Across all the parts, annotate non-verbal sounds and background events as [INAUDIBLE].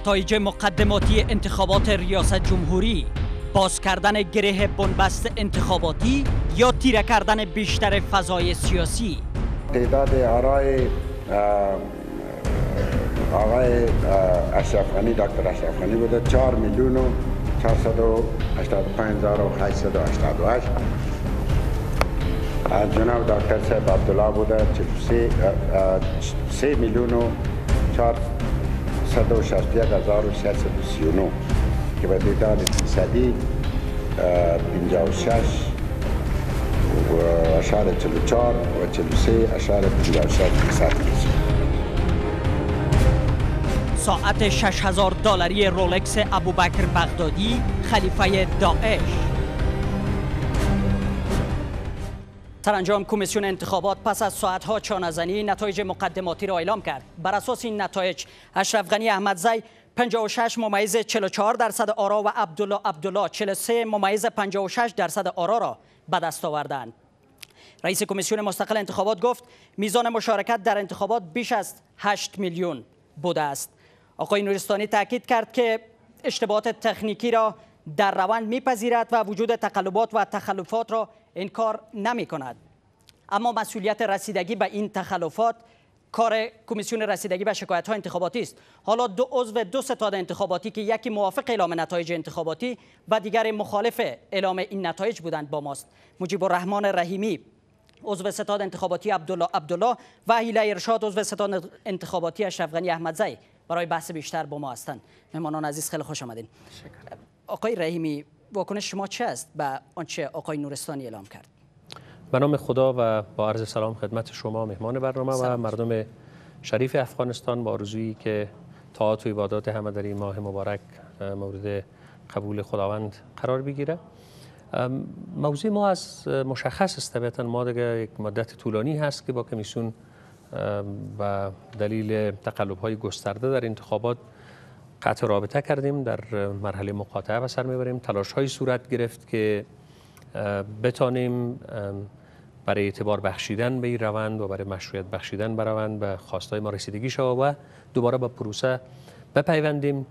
نتایج مقدماتی انتخابات ریاست جمهوری باز کردن گره بنبست انتخاباتی یا تیره کردن بیشتر فضای سیاسی تعداد آرای آقای اشرفغانی دکتر اشرفغانی بوده 4 میلیون و 485888 از جناب دکتر صاحب عبدالله بوده 3 میلیون و 4 161639 که به تعداد فیصدی 56 اشار 44 و 43 اشار 56 فیصد ساعت 6000 دلاری رولکس ابوبکر بغدادی خلیفه داعش سرانجام کمیسیون انتخابات پس از ساعتها چانزنی نتایج مقدماتی را اعلام کرد بر اساس این نتایج اشرف غنی احمدزی 56 ممیز 44 درصد آرا و عبدالله عبدالله 43 ممیز 56 درصد آرا را به دست آوردند رئیس کمیسیون مستقل انتخابات گفت میزان مشارکت در انتخابات بیش از 8 میلیون بوده است آقای نورستانی تاکید کرد که اشتباهات تکنیکی را در روند میپذیرد و وجود تقلبات و تخلفات را این کار نمی کند اما مسئولیت رسیدگی به این تخلفات کار کمیسیون رسیدگی به شکایت ها انتخاباتی است حالا دو عضو دو ستاد انتخاباتی که یکی موافق اعلام نتایج انتخاباتی و دیگر مخالف اعلام این نتایج بودند با ماست مجیب الرحمن رحیمی عضو ستاد انتخاباتی عبدالله عبدالله و هیله ارشاد عضو ستاد انتخاباتی اشرفغنی احمدزی برای بحث بیشتر با ما هستند مهمانان عزیز خیلی خوش آمدین آقای رحیمی واکنش شما چه است به آنچه آقای نورستانی اعلام کرد به نام خدا و با عرض سلام خدمت شما مهمان برنامه و مردم شریف افغانستان با آرزویی که طاعات و عبادات همه در این ماه مبارک مورد قبول خداوند قرار بگیره موضوع ما از مشخص است طبیعتا ما دیگه یک مدت طولانی هست که با کمیسیون و دلیل تقلب های گسترده در انتخابات قطع رابطه کردیم در مرحله مقاطعه به سر میبریم تلاش های صورت گرفت که بتانیم برای اعتبار بخشیدن به این روند و برای مشروعیت بخشیدن به به خواستای ما رسیدگی شود و دوباره به پروسه بپیوندیم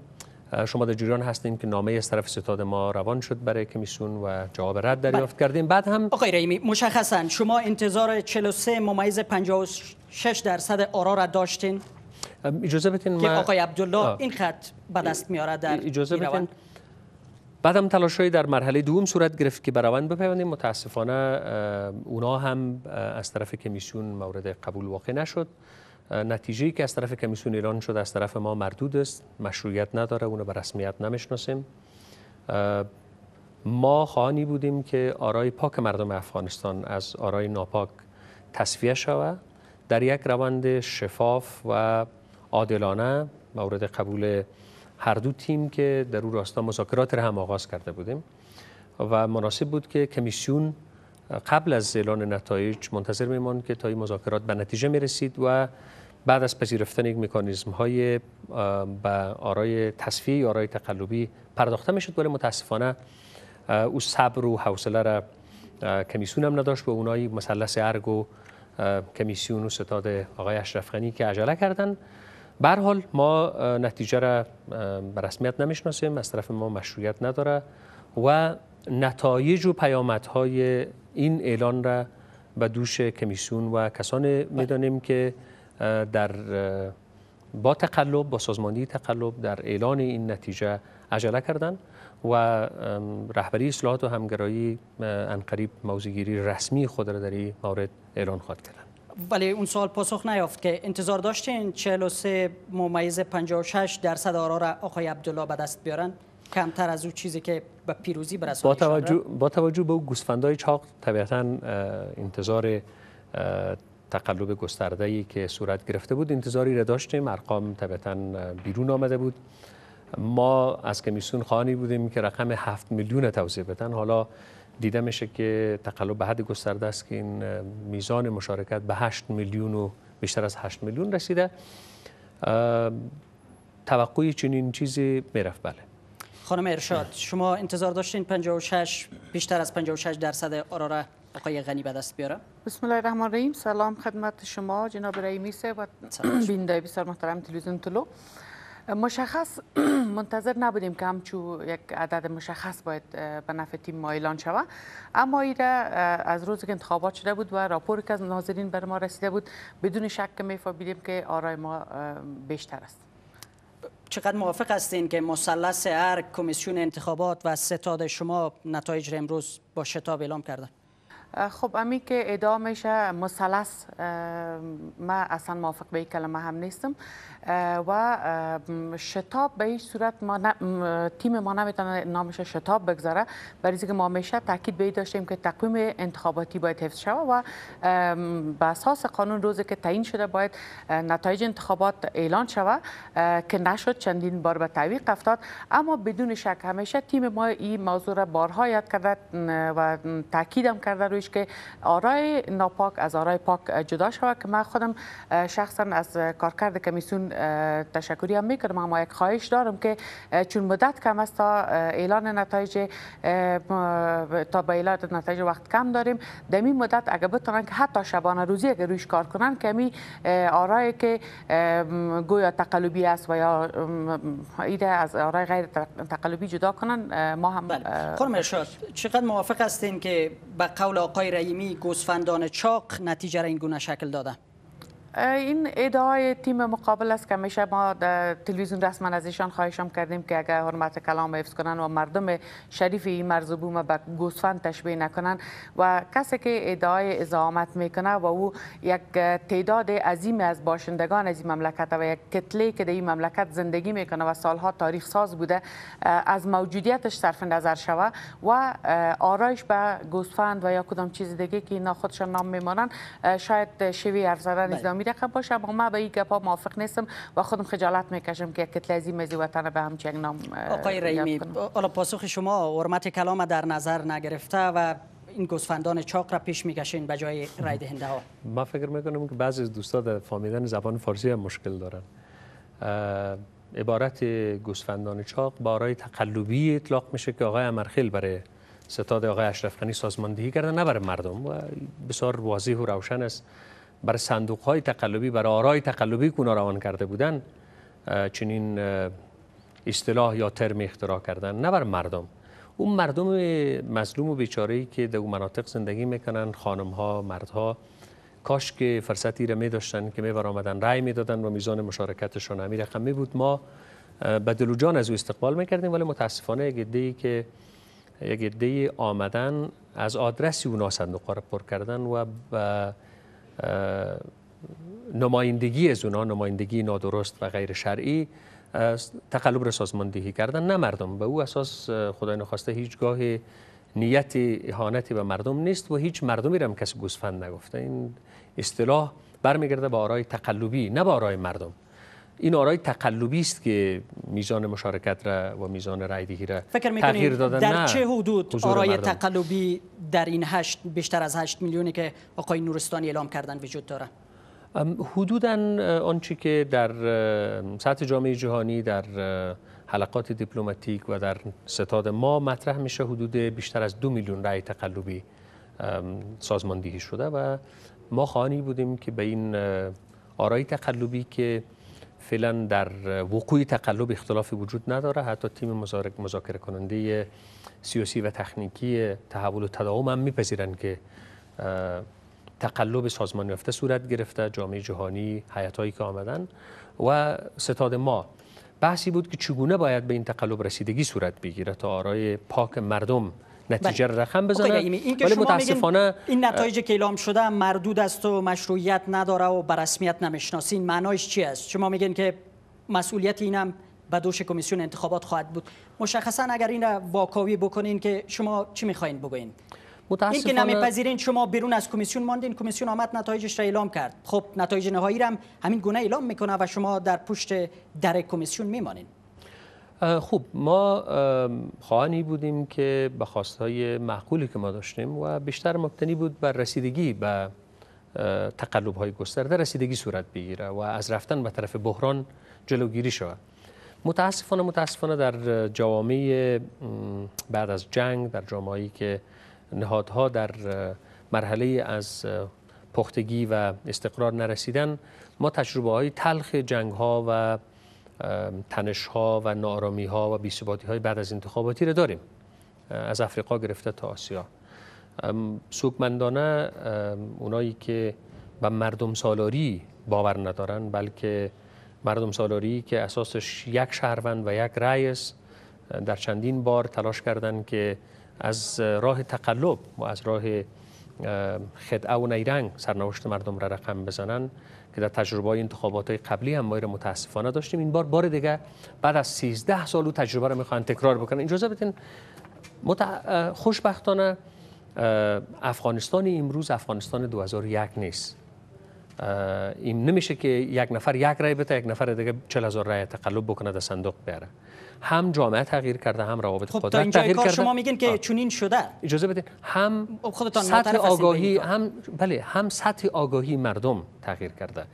شما در جریان هستیم که نامه از طرف ستاد ما روان شد برای کمیسیون و جواب رد دریافت بله. کردیم بعد هم آقای رحیمی مشخصا شما انتظار 43 ممیز 56 درصد آرا را داشتین اجازه که آقای عبدالله این خط به دست میاره در اجازه بدین بعدم های در مرحله دوم صورت گرفت که براوند بپیوندیم متاسفانه اونا هم از طرف کمیسیون مورد قبول واقع نشد نتیجه که از طرف کمیسیون ایران شد از طرف ما مردود است مشروعیت نداره اونو به رسمیت نمیشناسیم ما خانی بودیم که آرای پاک مردم افغانستان از آرای ناپاک تصفیه شود در یک روند شفاف و عادلانه مورد قبول هر دو تیم که در او راستا مذاکرات را هم آغاز کرده بودیم و مناسب بود که کمیسیون قبل از اعلان نتایج منتظر میمان که تا این مذاکرات به نتیجه میرسید و بعد از پذیرفتن یک مکانیزم های به آرای تصفیه آرای تقلبی پرداخته میشد ولی متاسفانه او صبر و حوصله را کمیسیون هم نداشت و اونایی مثلث ارگ و کمیسیون و ستاد آقای اشرفغنی که عجله کردن بر حال ما نتیجه را به رسمیت نمیشناسیم از طرف ما مشروعیت نداره و نتایج و پیامدهای این اعلان را به دوش کمیسیون و کسانی میدانیم که در با تقلب با سازماندهی تقلب در اعلان این نتیجه عجله کردن و رهبری اصلاحات و همگرایی انقریب موضوعگیری رسمی خود را در این مورد اعلان خواهد کردن ولی اون سال پاسخ نیافت که انتظار داشتین 43 ممیز 56 درصد آرا آقای عبدالله به دست بیارن کمتر از اون چیزی که به پیروزی برسانید با توجه با توجه به گوسفندای چاق طبیعتا انتظار تقلب گسترده ای که صورت گرفته بود انتظاری را داشتیم ارقام طبیعتا بیرون آمده بود ما از کمیسون خانی بودیم که رقم 7 میلیون توضیح بدن حالا دیده میشه که تقلب به حد گسترده است که این میزان مشارکت به 8 میلیون و بیشتر از 8 میلیون رسیده توقعی چنین چیزی میرفت بله خانم ارشاد شما انتظار داشتین 56 بیشتر از 56 درصد آراره آقای غنی به دست بیاره بسم الله الرحمن الرحیم سلام خدمت شما جناب رئیس و [CLEARS THROAT] بینده بسیار محترم تلویزیون طلو مشخص [CLEARS THROAT] منتظر نبودیم که همچو یک عدد مشخص باید به نفع تیم ما اعلان شود اما ایره از روز که انتخابات شده بود و راپور که از ناظرین بر ما رسیده بود بدون شک که میفهمیدیم که آرای ما بیشتر است چقدر موافق هستین که مثلث هر کمیسیون انتخابات و ستاد شما نتایج امروز با شتاب اعلام کردن خب امی که ادعا میشه مسلس ما اصلا موافق به این کلمه هم نیستم و شتاب به این صورت ما تیم ما نمیتونه نامش شتاب بگذاره برای اینکه ما میشه تاکید به داشتیم که تقویم انتخاباتی باید حفظ شود و به اساس قانون روزی که تعیین شده باید نتایج انتخابات اعلان شود که نشد چندین بار به تعویق افتاد اما بدون شک همیشه تیم ما این موضوع را بارها یاد کرده و تاکید کرده روی که آرای ناپاک از آرای پاک جدا شود که من خودم شخصا از کارکرد کمیسیون تشکری هم میکنم اما یک خواهش دارم که چون مدت کم است تا اعلان نتایج تا به اعلان نتایج وقت کم داریم در این مدت اگر بتونن که حتی شبانه روزی اگر رویش کار کنن کمی آرای که گویا تقلبی است و یا ایده از آرای غیر تقلبی جدا کنن ما هم بله. خانم چقدر موافق هستین که به قول آقای رحیمی گوسفندان چاق نتیجه را این گونه شکل داده این ادعای تیم مقابل است که میشه ما تلویزیون رسما از ایشان خواهشام کردیم که اگر حرمت کلام حفظ کنن و مردم شریف این مرزبوم به گوسفند تشبیه نکنن و کسی که ادعای ازامت میکنه و او یک تعداد عظیم از باشندگان از این مملکت و یک کتله که در این مملکت زندگی میکنه و سالها تاریخ ساز بوده از موجودیتش صرف نظر شوه و آرایش به گوسفند و یا کدام چیز دیگه که اینا نام میمانند شاید شوی بله. ارزدن یقه باشم ما من به این گپا موافق نیستم و خودم خجالت میکشم که یک از مزی وطن به همچین نام آقای ریمی حالا پاسخ شما حرمت کلام در نظر نگرفته و این گوسفندان چاق را پیش میکشین به جای رای دهنده ها من فکر میکنم که بعضی از دوستا در فهمیدن زبان فارسی هم مشکل دارن عبارت گوسفندان چاق برای تقلبی اطلاق میشه که آقای امرخیل برای ستاد آقای اشرف سازماندهی کرده نه برای مردم و بسیار واضح و روشن است بر صندوق های تقلبی بر آرای تقلبی که روان کرده بودن چنین اصطلاح یا ترم اختراع کردن نه بر مردم اون مردم مظلوم و بیچاره ای که در مناطق زندگی میکنن خانم ها مردها کاش که فرصتی را می داشتن که می برآمدن رای می و میزان مشارکتشون همین رقمی بود ما به جان از او استقبال میکردیم ولی متاسفانه یک گدی که یک گدی آمدن از آدرسی اونا صندوق را پر کردن و نمایندگی از اونا نمایندگی نادرست و غیر شرعی تقلب را سازماندهی کردن نه مردم به او اساس خدای نخواسته هیچگاه نیت اهانتی به مردم نیست و هیچ مردمی را هم کسی گوسفند نگفته این اصطلاح برمیگرده به آرای تقلبی نه به آرای مردم این آرای تقلبی است که میزان مشارکت را و میزان رای دهی را فکر تغییر دادن در چه حدود آرای تقلبی در این هشت بیشتر از هشت میلیونی که آقای نورستانی اعلام کردن وجود داره حدودا آنچه که در سطح جامعه جهانی در حلقات دیپلماتیک و در ستاد ما مطرح میشه حدود بیشتر از دو میلیون رای تقلبی سازماندهی شده و ما خانی بودیم که به این آرای تقلبی که فعلا در وقوع تقلب اختلافی وجود نداره حتی تیم مذاکره کننده سیاسی و تکنیکی تحول و تداوم هم میپذیرند که تقلب سازمان یافته صورت گرفته جامعه جهانی حیاتی که آمدن و ستاد ما بحثی بود که چگونه باید به این تقلب رسیدگی صورت بگیره تا آرای پاک مردم نتیجه بله. رقم بزنه یعنی این ولی متاسفانه این نتایج که اعلام شده مردود است و مشروعیت نداره و به رسمیت نمیشناسین معنایش چی است شما میگین که مسئولیت اینم به دوش کمیسیون انتخابات خواهد بود مشخصا اگر این را واکاوی بکنین که شما چی میخواین بگوین این که نمیپذیرین شما بیرون از کمیسیون ماندین کمیسیون آمد نتایجش را اعلام کرد خب نتایج نهایی را همین گونه اعلام میکنه و شما در پشت در کمیسیون میمانین خوب ما خواهانی بودیم که به خواستهای معقولی که ما داشتیم و بیشتر مبتنی بود بر رسیدگی به تقلب های گسترده رسیدگی صورت بگیره و از رفتن به طرف بحران جلوگیری شود متاسفانه متاسفانه در جوامع بعد از جنگ در جامعه‌ای که نهادها در مرحله از پختگی و استقرار نرسیدن ما تجربه های تلخ جنگ ها و تنش ها و نارامی ها و بیثباتی های بعد از انتخاباتی را داریم از افریقا گرفته تا آسیا سوکمندانه اونایی که به مردم سالاری باور ندارن بلکه مردم سالاری که اساسش یک شهروند و یک رأی است در چندین بار تلاش کردند که از راه تقلب و از راه خدعه و نیرنگ سرنوشت مردم را رقم بزنن که در تجربه انتخابات های قبلی هم ما متاسفانه داشتیم این بار بار دیگه بعد از 13 سال و تجربه را میخوان تکرار بکنن اجازه بدین متع... خوشبختانه افغانستان امروز افغانستان 2001 نیست این نمیشه که یک نفر یک رای بده یک نفر دیگه 40 هزار رای تقلب بکنه در صندوق بیاره هم جامعه تغییر کرده هم روابط خب تغییر کرده شما میگین که آه. چنین شده اجازه بدین هم خب، سطح آگاهی هم بله هم سطح آگاهی مردم تغییر کرده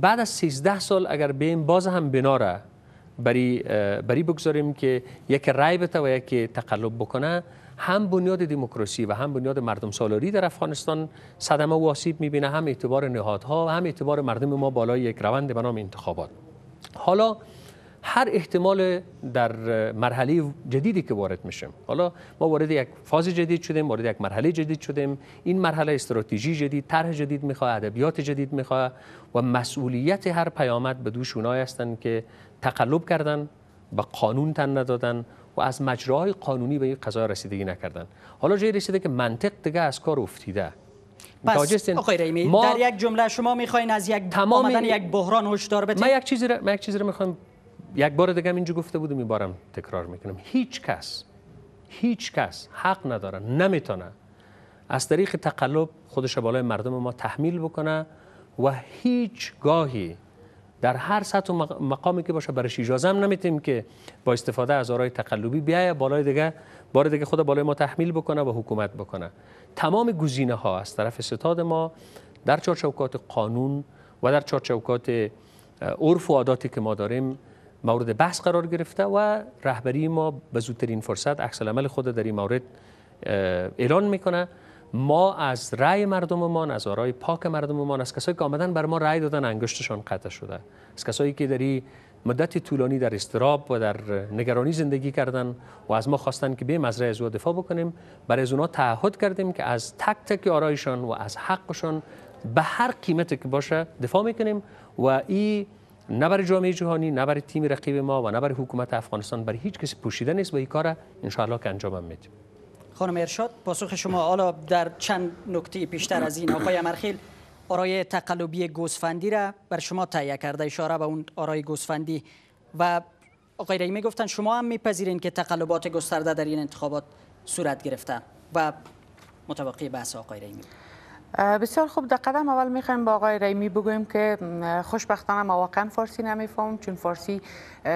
بعد از 13 سال اگر بیم باز هم بناره بری بری بگذاریم که یک رای بده و یک تقلب بکنه هم بنیاد دموکراسی و هم بنیاد مردم سالاری در افغانستان صدمه و آسیب میبینه هم اعتبار نهادها و هم اعتبار مردم ما بالای یک روند به نام انتخابات حالا هر احتمال در مرحله جدیدی که وارد میشیم حالا ما وارد یک فاز جدید شدیم وارد یک مرحله جدید شدیم این مرحله استراتژی جدید طرح جدید میخواه ادبیات جدید میخواه و مسئولیت هر پیامد به دوش اونایی هستند که تقلب کردن به قانون تن ندادن و از مجراهای قانونی به این قضایا رسیدگی نکردن حالا جایی رسیده که منطق دیگه از کار افتیده پس آقای ریمی ما در یک جمله شما میخواین از یک تمام آمدن یک بحران هشدار بدید من یک چیزی را من یک چیزی را میخوام یک بار دیگه اینجا گفته بودم این بارم تکرار میکنم هیچ کس هیچ کس حق نداره نمیتونه از طریق تقلب خودش بالای مردم ما تحمیل بکنه و هیچ گاهی در هر سطح و مقامی که باشه برش اجازه هم نمیتیم که با استفاده از آرای تقلبی بیایه بالای دیگه بار دیگه خود بالای ما تحمیل بکنه و حکومت بکنه تمام گزینه ها از طرف ستاد ما در چارچوکات قانون و در چارچوکات عرف و عاداتی که ما داریم مورد بحث قرار گرفته و رهبری ما به زودترین فرصت عکس عمل خود در این مورد اعلان میکنه ما از مردم مردممان از آرای پاک مردممان از کسایی که آمدن بر ما رأی دادن انگشتشان قطع شده از کسایی که داری مدت طولانی در استراب و در نگرانی زندگی کردن و از ما خواستن که بیم از رأی از دفاع بکنیم برای از اونا تعهد کردیم که از تک تک آرایشان و از حقشان به هر قیمتی که باشه دفاع میکنیم و این نه برای جامعه جهانی نه برای تیم رقیب ما و نه برای حکومت افغانستان برای هیچ کسی پوشیده نیست و این کار ان که انجام میدیم خانم ارشاد پاسخ شما حالا در چند نکته پیشتر از این آقای امرخیل آرای تقلبی گوسفندی را بر شما تهیه کرده اشاره به اون آرای گوسفندی و آقای رحیمی گفتن شما هم میپذیرین که تقلبات گسترده در این انتخابات صورت گرفته و متوقع بحث آقای رحیمی بسیار خوب در قدم اول میخوایم با آقای ریمی بگویم که خوشبختانه ما واقعا فارسی نمیفهمم چون فارسی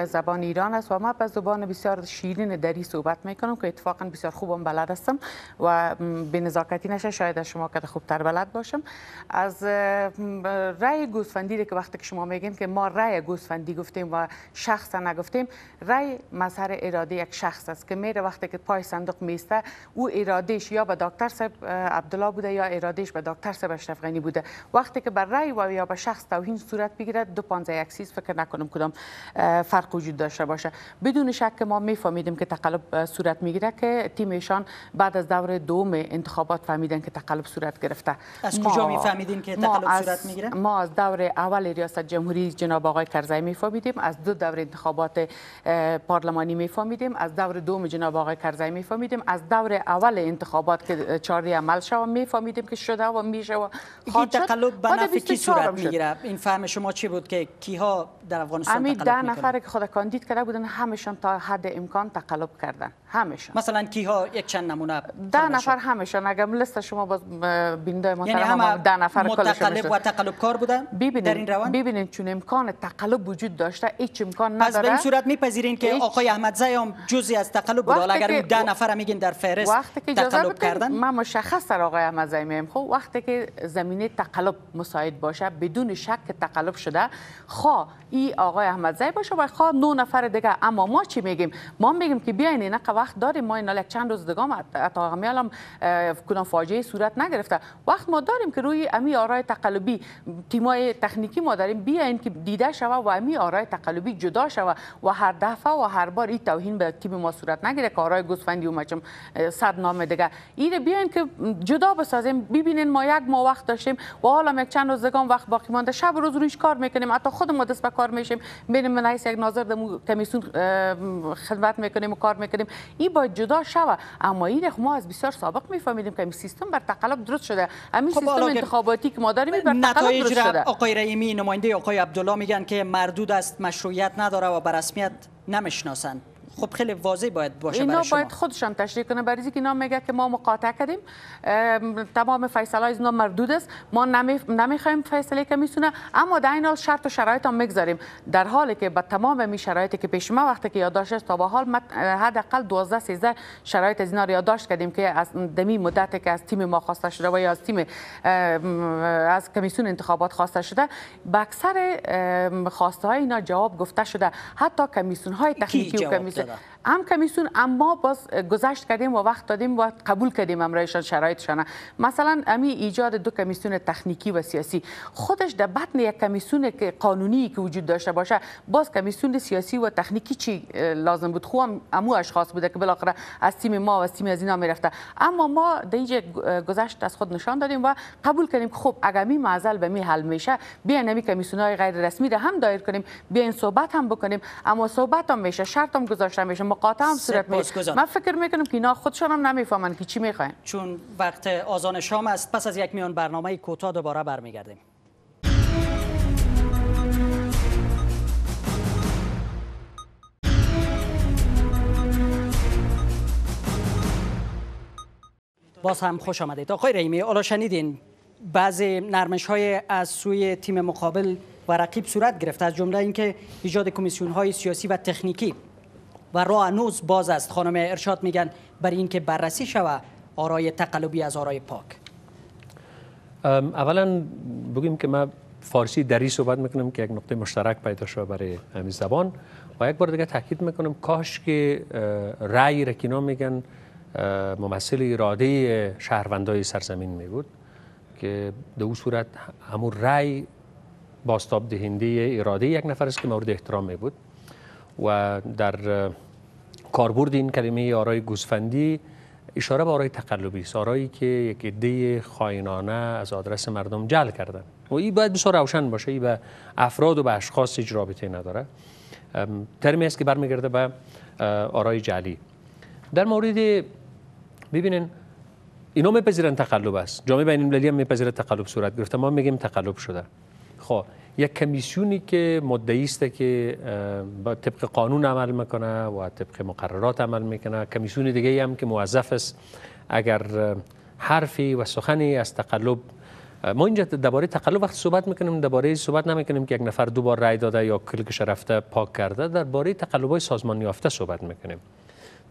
زبان ایران است و ما به زبان بسیار شیرین دری صحبت میکنم که اتفاقا بسیار خوبم بلد هستم و به نزاکتی نشه شاید از شما که خوبتر بلد باشم از رای گوسفندی که وقتی که شما میگین که ما رای گوسفندی گفتیم و شخصا نگفتیم رای مظهر اراده یک شخص است که میره وقتی که پای صندوق میسته او ارادهش یا به دکتر صاحب عبدالله بوده یا ارادهش به دکتر سبش افغانی بوده وقتی که بر رای و یا به شخص توهین صورت بگیرد دو پانزه اکسیز فکر نکنم کدام فرق وجود داشته باشه بدون شک ما میفهمیدیم که تقلب صورت میگیره که تیمشان بعد از دور دوم انتخابات فهمیدن که تقلب صورت گرفته از کجا میفهمیدین که تقلب صورت میگیره ما از دور اول ریاست جمهوری جناب آقای کرزی میفهمیدیم از دو دور انتخابات پارلمانی میفهمیدیم از دور دوم جناب آقای کرزی میفهمیدیم از دور اول انتخابات که چاری عمل شو میفهمیدیم که شده و میشه و این تقلب به نفع کی صورت میگیره این فهم شما چی بود که کیها در افغانستان تقلب ده نفر که خود کاندید کرده بودن همشون تا حد امکان تقلب کردن همشون مثلا کیها یک چند نمونه ده نفر همشون اگر لیست شما با بینده ما یعنی هم ده نفر متقلب و تقلب کار بودن ببینید در این روند ببینید چون امکان تقلب وجود داشته هیچ امکان نداره پس به این صورت میپذیرین که آقای احمد زیام جزئی از تقلب بود اگر اون ده نفر میگین در فهرست تقلب کردن من مشخص در آقای احمد زیام خب وقتی که زمینه تقلب مساعد باشه بدون شک که تقلب شده خواه خب، ای آقای احمد زای باشه و خواه خب، نو نفر دیگه اما ما چی میگیم ما میگیم که بیاین اینا وقت داریم ما اینا چند روز دیگه تا هم کنا فاجعه صورت نگرفته وقت ما داریم که روی امی آرای تقلبی تیمای تکنیکی ما داریم بیاین که دیده شوه و امی آرای تقلبی جدا شوه و هر دفعه و هر بار این توهین به تیم ما صورت نگیره که آرای گوسفندی صد نام دیگه اینه بیاین که جدا بسازیم ببینین ما یک ما وقت داشتیم و حالا یک چند روز دیگه وقت باقی مانده شب روز روش کار میکنیم حتی خود ما دست به کار میشیم بینیم من یک ناظر دمو کمیسون خدمت میکنیم و کار میکنیم این باید جدا شوه اما این خب ما از بسیار سابق میفهمیدیم که این سیستم بر تقلب درست شده همین خب سیستم انتخاباتی که ما داریم بر تقلب درست شده آقای رئیمی نماینده آقای عبدالله میگن که مردود است مشروعیت نداره و به رسمیت نمیشناسند خب خیلی واضح باید باشه اینا برای شما. باید خودشان تشریح کنه برای که اینا میگه که ما مقاطع کردیم تمام فیصله از اینا مردود است ما نمی... نمیخوایم فیصله که میسونه اما در این حال شرط و شرایط هم میگذاریم در حالی که با تمام می شرایطی که پیش ما وقتی که یادداشت تا به حال حداقل 12 13 شرایط از اینا رو یادداشت کردیم که از دمی مدتی که از تیم ما خواسته شده و یا از تیم از کمیسیون انتخابات خواسته شده با اکثر خواسته های اینا جواب گفته شده حتی کمیسیون های تخنیکی و کمیسیون 있잖아. هم کمیسون اما باز گذشت کردیم و وقت دادیم و قبول کردیم امرایشان شرایطشان مثلا امی ایجاد دو کمیسیون تکنیکی و سیاسی خودش در بطن یک کمیسیون که قانونی که وجود داشته باشه باز کمیسیون سیاسی و تکنیکی چی لازم بود خو امو اشخاص بوده که بالاخره از تیم ما و از تیم از اینا میرفته اما ما در اینجا گذشت از خود نشان دادیم و قبول کردیم که خب اگر می معزل به می حل میشه بیاین نمی کمیسیون های غیر رسمی را هم دایر کنیم بیاین صحبت هم بکنیم اما صحبت هم میشه شرط هم گذاشته میشه مقاطع هم من فکر میکنم که اینا خودشان هم نمیفهمن که چی میخواین چون وقت آزان شام است پس از یک میان برنامه کوتاه دوباره برمیگردیم باز هم خوش آمدید آقای رحیمی حالا شنیدین بعضی نرمش های از سوی تیم مقابل و رقیب صورت گرفت از جمله اینکه ایجاد کمیسیون های سیاسی و تکنیکی و را هنوز باز است خانم ارشاد میگن برای اینکه بررسی شود آرای تقلبی از آرای پاک اولا بگیم که من فارسی دری صحبت میکنم که یک نقطه مشترک پیدا شده برای همین زبان و یک بار دیگه تاکید میکنم کاش که رأی رکینا میگن ممثل اراده شهروندای سرزمین میبود که در اون صورت همون رأی باستاب دهنده اراده یک نفر است که مورد احترام می بود و در کاربرد این کلمه آرای گوسفندی اشاره به آرای تقلبی است آرایی که یک عده خائنانه از آدرس مردم جل کردن و این باید بسیار روشن باشه این به افراد و به اشخاص هیچ رابطه نداره ترمی است که برمیگرده به آرای جعلی در مورد ببینین اینا میپذیرن تقلب است جامعه بین المللی هم میپذیره تقلب صورت گرفته ما میگیم تقلب شده خب یک کمیسیونی که مدعی است که با طبق قانون عمل میکنه و طبق مقررات عمل میکنه کمیسیون دیگه هم که موظف است اگر حرفی و سخنی از تقلب ما اینجا درباره تقلب وقت صحبت میکنیم درباره صحبت نمیکنیم که یک نفر دو بار داده یا کلکش رفته پاک کرده درباره تقلب های سازمان یافته صحبت میکنیم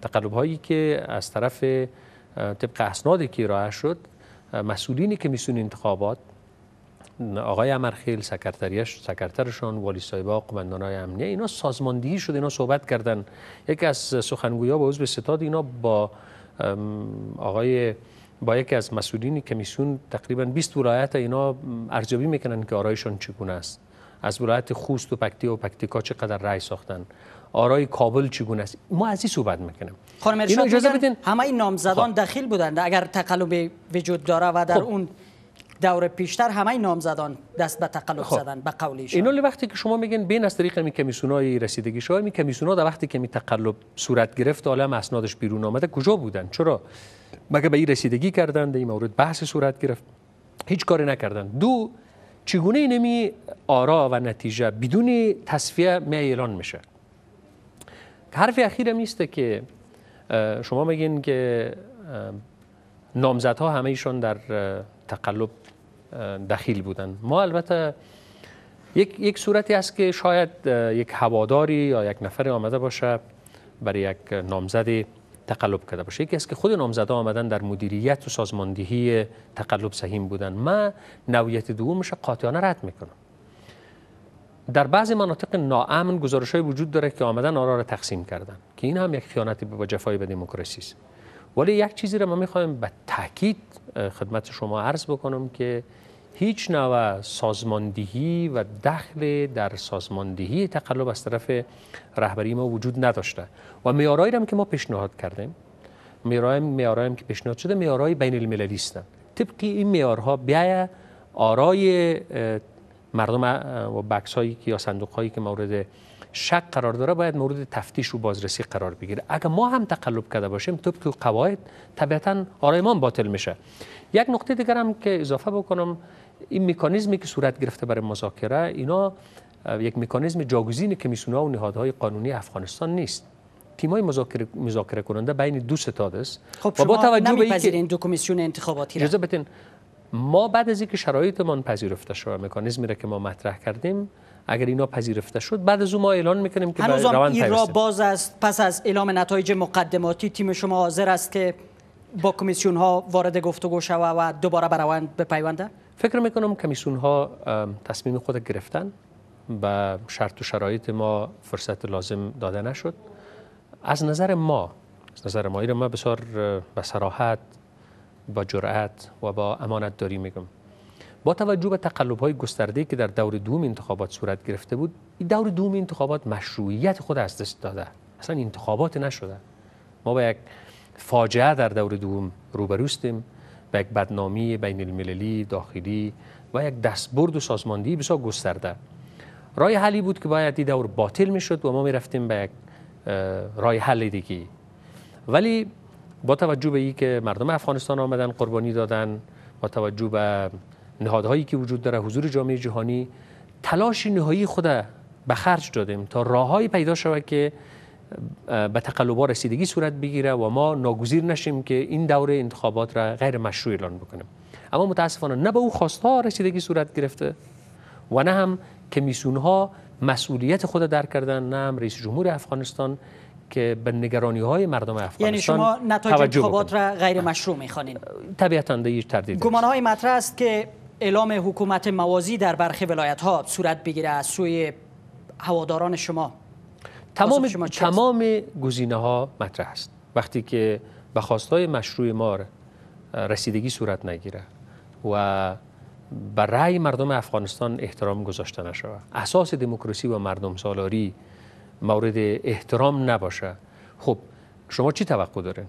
تقلب هایی که از طرف طبق اسنادی که ارائه شد مسئولین کمیسیون انتخابات آقای امرخیل سکرتریش سکرترشان والی سایبا های امنیه اینا سازماندهی شده اینا صحبت کردن یکی از ها با عضو ستاد اینا با آقای با یکی از مسئولین کمیسیون تقریبا 20 ولایت اینا ارزیابی میکنن که آرایشان چگونه است از ولایت خوست و پکتی و پکتیکا چقدر رای ساختن آرای کابل چگونه است ما از این صحبت میکنیم خانم ارشاد همه این نامزدان خب. دخیل بودند اگر تقلب وجود داره و در خب. اون دور پیشتر همه نامزدان دست به تقلب خب. زدن به قول شما وقتی که شما میگن بین از طریق کمیسونای رسیدگی شاه می در وقتی که می تقلب صورت گرفت عالم اسنادش بیرون آمده کجا بودن چرا مگه به این رسیدگی کردن در این مورد بحث صورت گرفت هیچ کاری نکردن دو چگونه اینمی آرا و نتیجه بدون تصفیه می اعلان میشه حرف اخیر میسته که شما میگین که نامزدها همه در تقلب دخیل بودن ما البته یک, یک صورتی است که شاید یک هواداری یا یک نفر آمده باشه برای یک نامزدی تقلب کرده باشه یکی است که خود نامزدا آمدن در مدیریت و سازماندهی تقلب سهیم بودن من نویت دومش قاطعانه رد میکنم در بعضی مناطق ناامن گزارش های وجود داره که آمدن آرا را تقسیم کردن که این هم یک خیانت با جفای به دموکراسی است ولی یک چیزی را ما میخوایم به تاکید خدمت شما عرض بکنم که هیچ نوع سازماندهی و دخل در سازماندهی تقلب از طرف رهبری ما وجود نداشته و میارایی هم که ما پیشنهاد کردیم میارایی هم که پیشنهاد شده میارای بین المللی هستند طبق این میارها بیای آرای مردم و بکس هایی که یا صندوق هایی که مورد شک قرار داره باید مورد تفتیش و بازرسی قرار بگیره اگر ما هم تقلب کرده باشیم طبق قواعد طبیعتا ما باطل میشه یک نقطه دیگر هم که اضافه بکنم این مکانیزمی که صورت گرفته برای مذاکره اینا یک مکانیزم جاگزین ها و نهادهای قانونی افغانستان نیست تیمای مذاکره مذاکره کننده بین دو ستاد است خب با توجه به اینکه دو کمیسیون انتخاباتی اجازه ما بعد از اینکه شرایطمان پذیرفته شود مکانیزمی را که ما مطرح کردیم اگر اینا پذیرفته شد بعد از اون ما اعلان میکنیم که روند این باز است پس از اعلام نتایج مقدماتی تیم شما حاضر است که با کمیسیون ها وارد گفتگو شود و دوباره به روند فکر میکنم کمیسون ها تصمیم خود گرفتن و شرط و شرایط ما فرصت لازم داده نشد از نظر ما از نظر ما ایران ما بسیار به سراحت با جرأت و با امانت داری میگم با توجه به تقلب های گسترده که در دور دوم انتخابات صورت گرفته بود این دور دوم انتخابات مشروعیت خود از دست داده اصلا انتخابات نشده ما با یک فاجعه در دور دوم روبروستیم به یک بدنامی بین المللی داخلی و یک دستبرد و سازماندهی بسیار گسترده رای حلی بود که باید این دور باطل میشد و ما میرفتیم به یک رای حل دیگی ولی با توجه به ای که مردم افغانستان آمدن قربانی دادن با توجه به نهادهایی که وجود داره حضور جامعه جهانی تلاش نهایی خود به خرج دادیم تا راههایی پیدا شود که به تقلبا رسیدگی صورت بگیره و ما ناگزیر نشیم که این دوره انتخابات را غیر مشروع اعلان بکنیم اما متاسفانه نه به او خواستها رسیدگی صورت گرفته و نه هم کمیسیون ها مسئولیت خود در کردن نه هم رئیس جمهور افغانستان که به نگرانی های مردم افغانستان یعنی شما نتایج انتخابات را غیر مشروع میخوانید طبیعتا دیگه هیچ تردید گمان های مطرح است که اعلام حکومت موازی در برخی ولایت ها صورت بگیره از سوی هواداران شما تمام شما تمام گزینه ها مطرح است وقتی که به خواستای مشروع ما رسیدگی صورت نگیره و به مردم افغانستان احترام گذاشته نشود اساس دموکراسی و مردم سالاری مورد احترام نباشه خب شما چی توقع دارین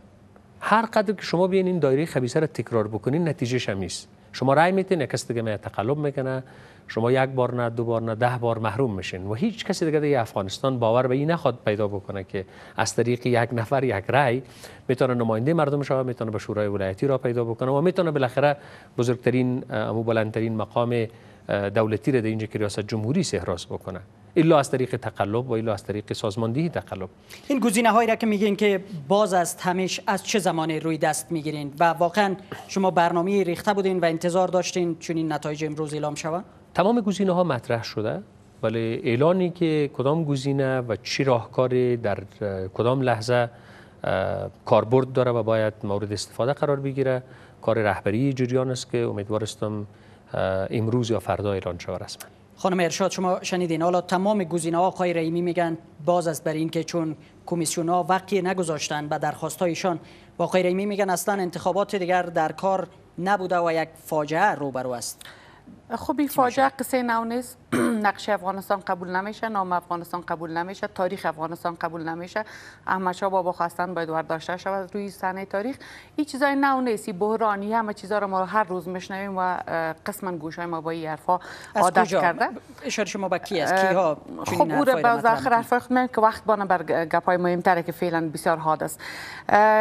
هر قدر که شما بیاین این دایره خبیثه را تکرار بکنین نتیجه شمیست شما رای میتین یک کس دیگه می تقلب میکنه شما یک بار نه دو بار نه ده بار محروم میشین و هیچ کسی دیگه در افغانستان باور به این نخواد پیدا بکنه که از طریق یک نفر یک رای میتونه نماینده مردم شما میتونه به شورای ولایتی را پیدا بکنه و میتونه بالاخره بزرگترین و بلندترین مقام دولتی را در اینجا که ریاست جمهوری سهراس بکنه الا از طریق تقلب و الا از طریق سازماندهی تقلب این گزینه هایی را که میگین که باز از تمش از چه زمانی روی دست میگیرین و واقعا شما برنامه ریخته بودین و انتظار داشتین چون این نتایج امروز اعلام شود تمام گزینه ها مطرح شده ولی اعلانی که کدام گزینه و چی راهکاری در کدام لحظه کاربرد داره و باید مورد استفاده قرار بگیره کار رهبری جریان است که امیدوارستم امروز یا فردا ایران شود رسما خانم ارشاد شما شنیدین حالا تمام گزینه ها آقای رحیمی میگن باز است بر اینکه چون کمیسیون ها وقتی نگذاشتن و درخواست هایشان با آقای رحیمی میگن اصلا انتخابات دیگر در کار نبوده و یک فاجعه روبرو است خب این فاجعه قصه نو نیست [CLEARS THROAT] نقش افغانستان قبول نمیشه نام افغانستان قبول نمیشه تاریخ افغانستان قبول نمیشه احمد شاه بابا خواستن باید برداشته شود روی صحنه تاریخ این چیزای نو نیست بحرانی همه چیزا رو ما هر روز میشنویم و قسما گوشای ما با این حرفا عادت کرده اشاره شما با کی است کیها خب اوره باز آخر حرف که وقت بانه بر گپای مهمتره که فعلا بسیار حادث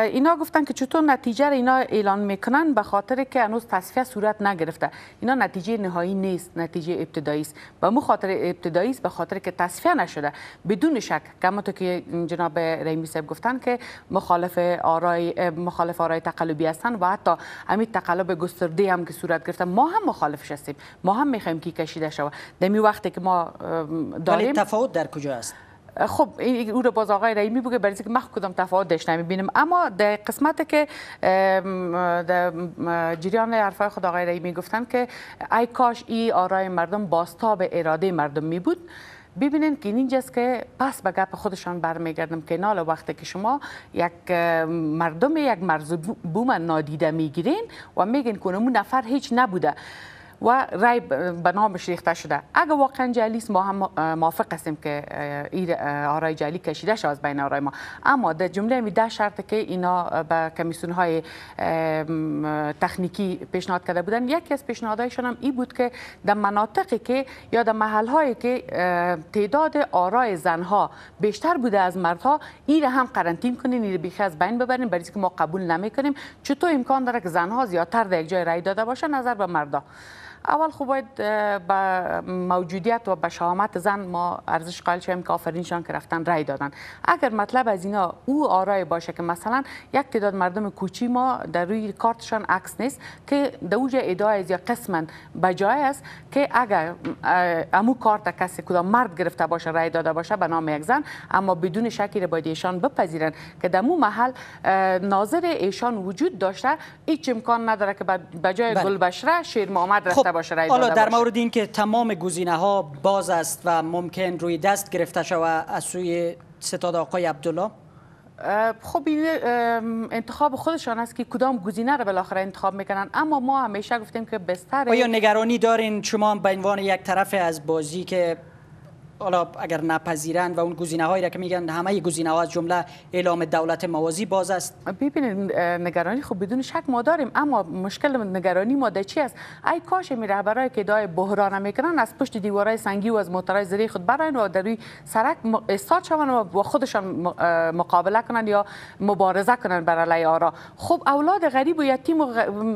اینا گفتن که چطور نتیجه اینا اعلان میکنن به خاطر که هنوز تصفیه صورت نگرفته اینا نتیجه نهایی نهایی نیست نتیجه ابتدایی است و مو خاطر ابتدایی است به خاطر که تصفیه نشده بدون شک کما تو که جناب رئیس صاحب گفتن که مخالف آرای مخالف آرای تقلبی هستن و حتی همین تقلب گسترده هم که صورت گرفته ما هم مخالفش هستیم ما هم میخوایم که کشیده شود در می وقتی که ما داریم تفاوت در کجا است خب او رو باز آقای رحیمی بگه برای اینکه ما کدام تفاوت داشت نمیبینم اما در قسمت که جریان حرفای خود آقای رحیمی گفتن که ای کاش ای آرای مردم به اراده مردم می بود ببینین که اینجاست که پس به گپ خودشان برمیگردم که نال وقتی که شما یک مردم یک مرز بوم نادیده میگیرین و میگین کنمون نفر هیچ نبوده و رای به نامش ریخته شده اگر واقعا جلیس ما هم موافق هستیم که این آرای جلی کشیده شد از بین آرای ما اما در جمله می ده شرط که اینا به کمیسیون های تکنیکی پیشنهاد کرده بودن یکی از پیشنهادهایشان هم این بود که در مناطقی که یا در محل هایی که تعداد آرای زنها بیشتر بوده از مردها این هم قرنطین کنین این بیخی از بین ببریم برای که ما قبول نمیکنیم چطور امکان داره که زنها زیادتر در یک جای رای داده باشه نظر به مردها اول خب باید به موجودیت و به زن ما ارزش قائل شویم که آفرینشان که رفتن رای دادن اگر مطلب از اینا او آرای باشه که مثلا یک تعداد مردم کوچی ما در روی کارتشان عکس نیست که ادای از یا قسما جای است که اگر امو کارت کسی کدام مرد گرفته باشه رای داده باشه به نام یک زن اما بدون شکی باید ایشان بپذیرن که در مو محل ناظر ایشان وجود داشته هیچ امکان نداره که به جای بله. گلبشره شیر محمد رفته خب، حالا در مورد اینکه تمام گزینه ها باز است و ممکن روی دست گرفته شود از سوی ستاد آقای عبدالله خب انتخاب خودشان است که کدام گزینه رو بالاخره انتخاب میکنن اما ما همیشه گفتیم که بستر آیا نگرانی دارین شما به عنوان یک طرف از بازی که حالا اگر نپذیرند و اون گزینه هایی را که میگن همه گزینه ها از جمله اعلام دولت موازی باز است ببینید نگرانی خوب بدون شک ما داریم اما مشکل نگرانی ما چی است ای کاش می رهبرای که دای بحران میکنن از پشت دیوارای سنگی و از موتورای زری خود براین و در روی سرک استاد شون و با خودشان مقابله کنند یا مبارزه کنند بر آرا خب اولاد غریب و یتیم و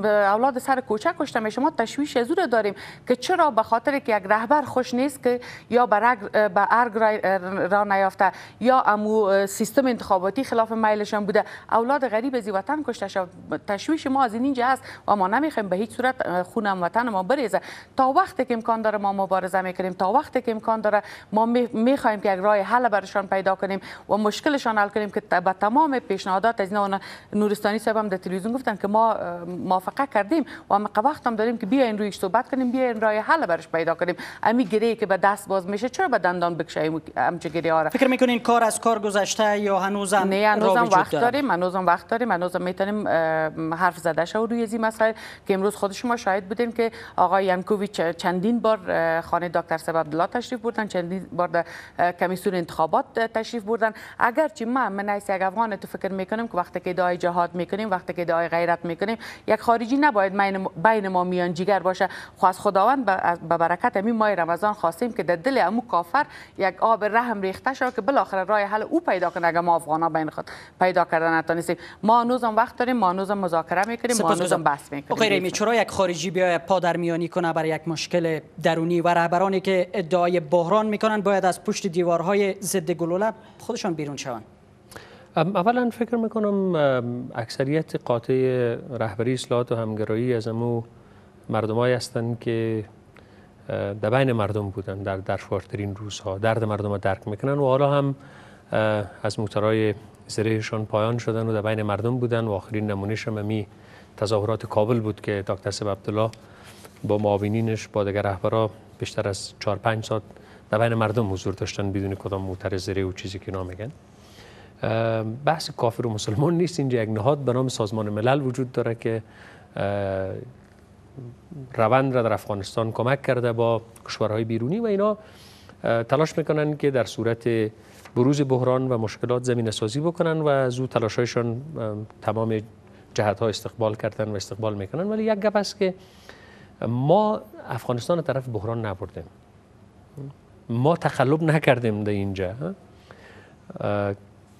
اولاد سر کوچه کشته می تشویش زور داریم که چرا به خاطر که یک رهبر خوش نیست که یا برای به ارگ را نیافته یا امو سیستم انتخاباتی خلاف میلشان بوده اولاد غریب از وطن کشته شد تشویش ما از اینجا هست و ما نمیخوایم به هیچ صورت خونم وطن ما بریزه تا وقتی که امکان داره ما مبارزه میکنیم تا وقتی که امکان داره ما میخوایم که یک راه حل برشان پیدا کنیم و مشکلشان حل کنیم که به تمام پیشنهادات از اینا نورستانی صاحب هم در تلویزیون گفتن که ما موافقه کردیم و ما وقت داریم که بیاین رویش صحبت کنیم بیاین راه حل برش پیدا کنیم امی گریه که به دست باز میشه چرا به دندان بکشیم ام گریه آره. فکر میکنین کار از کار گذشته یا هنوزم نه هنوزم وقت داریم هنوزم وقت داریم هنوزم میتونیم حرف زده شو روی این مسئله که امروز خود شما شاهد بودین که آقای یانکوویچ چندین بار خانه دکتر سبب دلا تشریف بردن چندین بار در کمیسیون انتخابات تشریف بردن اگرچه من من ایسی افغان تو فکر میکنم که وقتی که دعای جهاد میکنیم وقتی که دعای غیرت میکنیم یک خارجی نباید بین ما میان جگر باشه خواست خداوند به برکت همین ماه رمضان خواستیم که در دل امو مسافر یک آب رحم ریخته شد که بالاخره راه حل او پیدا کنه اگر ما افغانا بین خود پیدا کردن نتونستیم ما هنوزم وقت داریم ما هنوزم مذاکره میکنیم ما هنوزم بحث میکنیم می چرا یک خارجی بیا میانی کنه برای یک مشکل درونی و رهبرانی که ادعای بحران میکنن باید از پشت دیوارهای ضد گلوله خودشان بیرون شوند اولا فکر میکنم اکثریت قاطع رهبری اصلاحات و همگرایی از امو مردمای هستند که در بین مردم بودن در دشوارترین روزها درد مردم رو درک میکنن و حالا هم از موترهای زرهشان پایان شدن و در بین مردم بودن و آخرین نمونهش هم می تظاهرات کابل بود که دکتر سب عبدالله با معاونینش با دیگر رهبرا بیشتر از 4 پنج ساعت در بین مردم حضور داشتن بدون کدام موتر زره و چیزی که نامگن. بحث کافر و مسلمان نیست اینجا یک نهاد به نام سازمان ملل وجود داره که روند را در افغانستان کمک کرده با کشورهای بیرونی و اینا تلاش میکنن که در صورت بروز بحران و مشکلات زمین سازی بکنن و زود هایشان تمام جهت ها استقبال کردن و استقبال میکنن ولی یک گپ است که ما افغانستان طرف بحران نبردیم ما تخلب نکردیم در اینجا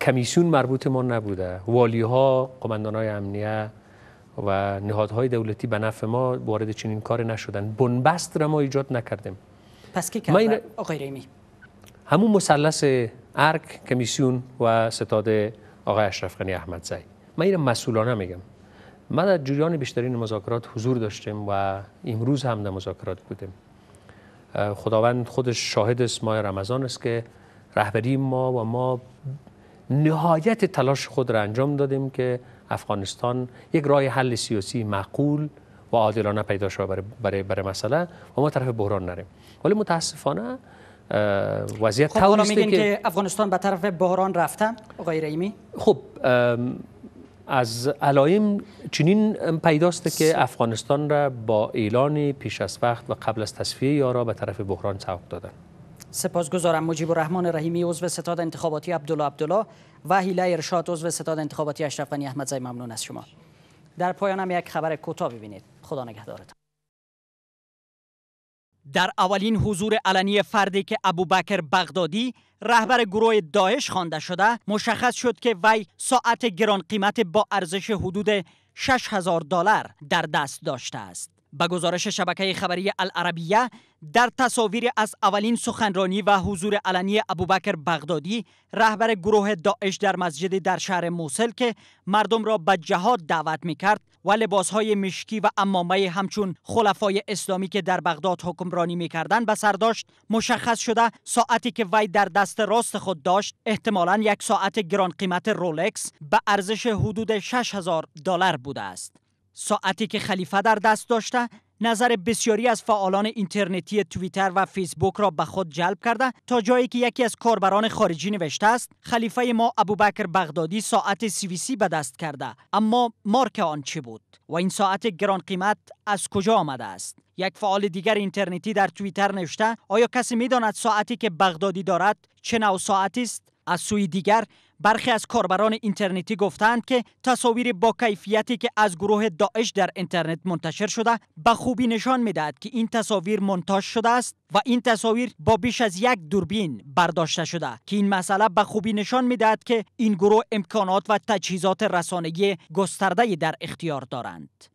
کمیسیون مربوط ما نبوده والی ها قماندان های امنیه و نهادهای دولتی به نفع ما وارد چنین کار نشدن بنبست را ما ایجاد نکردیم پس کی کرد آقای ریمی همون مثلث ارک کمیسیون و ستاد آقای اشرف احمد زی من این مسئولانه میگم ما در جریان بیشترین مذاکرات حضور داشتیم و امروز هم در مذاکرات بودیم خداوند خودش شاهد است ماه رمضان است که رهبری ما و ما نهایت تلاش خود را انجام دادیم که افغانستان یک راه حل سیاسی معقول و عادلانه پیدا شود برای, برای, برای مسئله و ما طرف بحران نریم ولی متاسفانه وضعیت خب طوری که, افغانستان به طرف بحران رفته آقای رحیمی خب از علایم چنین پیداست که افغانستان را با اعلان پیش از وقت و قبل از تصفیه یارا به طرف بحران سوق دادن سپاسگزارم مجیب رحمان رحیمی عضو ستاد انتخاباتی عبدالله عبدالله و هیله ارشاد عضو ستاد انتخاباتی اشرف غنی زای ممنون از شما در پایان هم یک خبر کوتاه ببینید خدا نگهدارتان در اولین حضور علنی فردی که ابوبکر بغدادی رهبر گروه داعش خوانده شده مشخص شد که وی ساعت گران قیمت با ارزش حدود 6000 دلار در دست داشته است با گزارش شبکه خبری العربیه در تصاویر از اولین سخنرانی و حضور علنی ابوبکر بغدادی رهبر گروه داعش در مسجد در شهر موسل که مردم را به جهاد دعوت میکرد کرد و لباسهای مشکی و امامه همچون خلفای اسلامی که در بغداد حکمرانی می به سر داشت مشخص شده ساعتی که وی در دست راست خود داشت احتمالا یک ساعت گران قیمت رولکس به ارزش حدود 6000 دلار بوده است ساعتی که خلیفه در دست داشته نظر بسیاری از فعالان اینترنتی توییتر و فیسبوک را به خود جلب کرده تا جایی که یکی از کاربران خارجی نوشته است خلیفه ما ابوبکر بغدادی ساعت سی به دست کرده اما مارک آن چه بود و این ساعت گران قیمت از کجا آمده است یک فعال دیگر اینترنتی در توییتر نوشته آیا کسی میداند ساعتی که بغدادی دارد چه نوع ساعتی است از سوی دیگر برخی از کاربران اینترنتی گفتند که تصاویر با کیفیتی که از گروه داعش در اینترنت منتشر شده به خوبی نشان میدهد که این تصاویر منتاج شده است و این تصاویر با بیش از یک دوربین برداشته شده که این مسئله به خوبی نشان میدهد که این گروه امکانات و تجهیزات رسانگی گسترده در اختیار دارند.